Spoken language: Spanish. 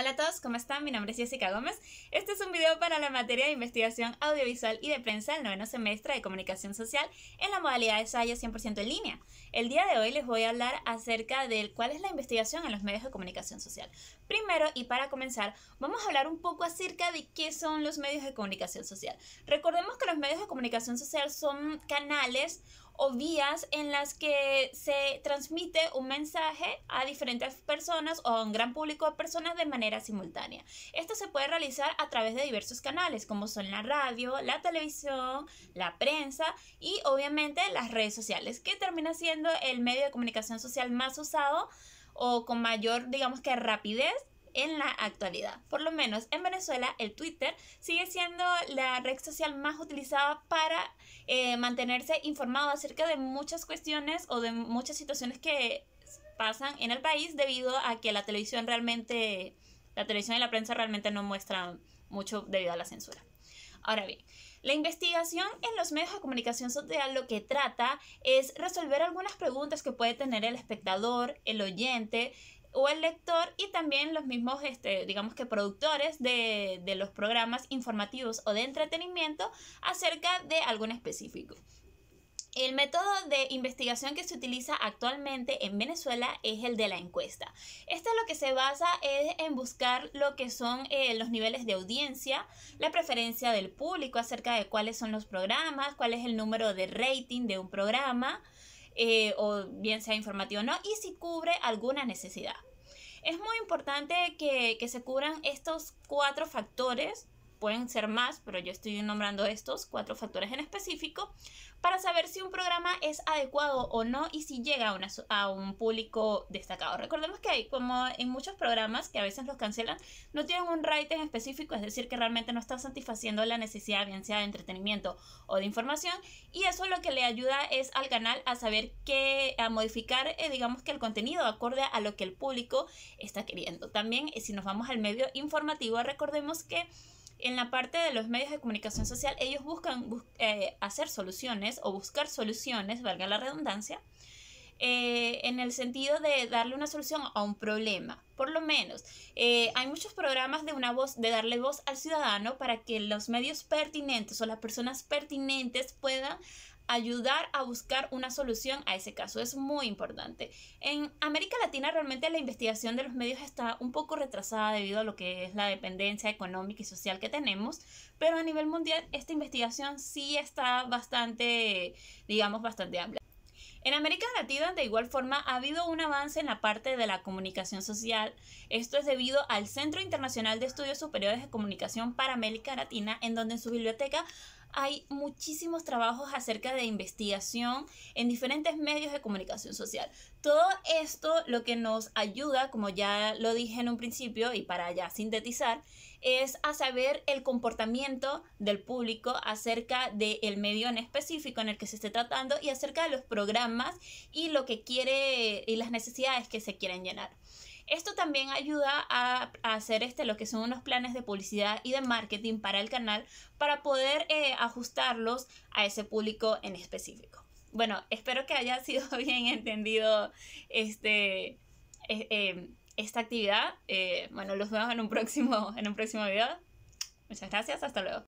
Hola a todos, ¿cómo están? Mi nombre es Jessica Gómez. Este es un video para la materia de investigación audiovisual y de prensa del noveno semestre de comunicación social en la modalidad de ensayo 100% en línea. El día de hoy les voy a hablar acerca de cuál es la investigación en los medios de comunicación social. Primero, y para comenzar, vamos a hablar un poco acerca de qué son los medios de comunicación social. Recordemos que los medios de comunicación social son canales o vías en las que se transmite un mensaje a diferentes personas o a un gran público de personas de manera simultánea. Esto se puede realizar a través de diversos canales como son la radio, la televisión, la prensa y obviamente las redes sociales, que termina siendo el medio de comunicación social más usado o con mayor, digamos que, rapidez en la actualidad. Por lo menos en Venezuela, el Twitter sigue siendo la red social más utilizada para eh, mantenerse informado acerca de muchas cuestiones o de muchas situaciones que pasan en el país debido a que la televisión realmente, la televisión y la prensa realmente no muestran mucho debido a la censura. Ahora bien, la investigación en los medios de comunicación social lo que trata es resolver algunas preguntas que puede tener el espectador, el oyente, o el lector y también los mismos, este, digamos que productores de, los programas informativos o de entretenimiento acerca de algún específico. El método de investigación que se utiliza actualmente en Venezuela es el de la encuesta. esto lo que se basa es en buscar lo que son eh, los niveles de audiencia, la preferencia del público acerca de cuáles son los programas, cuál es el número de rating de un programa, eh, o bien sea informativo o no, y si cubre alguna necesidad es muy importante que, que se cubran estos cuatro factores pueden ser más, pero yo estoy nombrando estos cuatro factores en específico, para saber si un programa es adecuado o no y si llega a, un público destacado. Recordemos que hay, como en muchos programas que a veces los cancelan, no tienen un rating específico, es decir, que realmente no están satisfaciendo la necesidad, bien sea de entretenimiento o de información, y eso lo que le ayuda es al canal a saber qué, a modificar, eh, digamos que el contenido acorde a lo que el público está queriendo. También, eh, si nos vamos al medio informativo, recordemos que en la parte de los medios de comunicación social, ellos buscan eh, hacer soluciones o buscar soluciones, valga la redundancia, eh, en el sentido de darle una solución a un problema. Por lo menos, eh, hay muchos programas de una voz, de darle voz al ciudadano para que los medios pertinentes o las personas pertinentes puedan ayudar a buscar una solución a ese caso. Es muy importante. En América Latina realmente la investigación de los medios está un poco retrasada debido a lo que es la dependencia económica y social que tenemos, pero a nivel mundial esta investigación sí está bastante, digamos, bastante amplia. En América Latina, de igual forma, ha habido un avance en la parte de la comunicación social. Esto es debido al Centro Internacional de Estudios Superiores de Comunicación para América Latina, en donde en su biblioteca hay muchísimos trabajos acerca de investigación en diferentes medios de comunicación social. Todo esto lo que nos ayuda, como ya lo dije en un principio y para ya sintetizar, es a saber el comportamiento del público acerca del medio en específico en el que se esté tratando y acerca de los programas y lo que quiere y las necesidades que se quieren llenar. Esto también ayuda a, hacer este, lo que son unos planes de publicidad y de marketing para el canal para poder eh, ajustarlos a ese público en específico. Bueno, espero que haya sido bien entendido este, eh, eh, esta actividad. Eh, bueno, los vemos en un próximo, en un próximo video. Muchas gracias, hasta luego.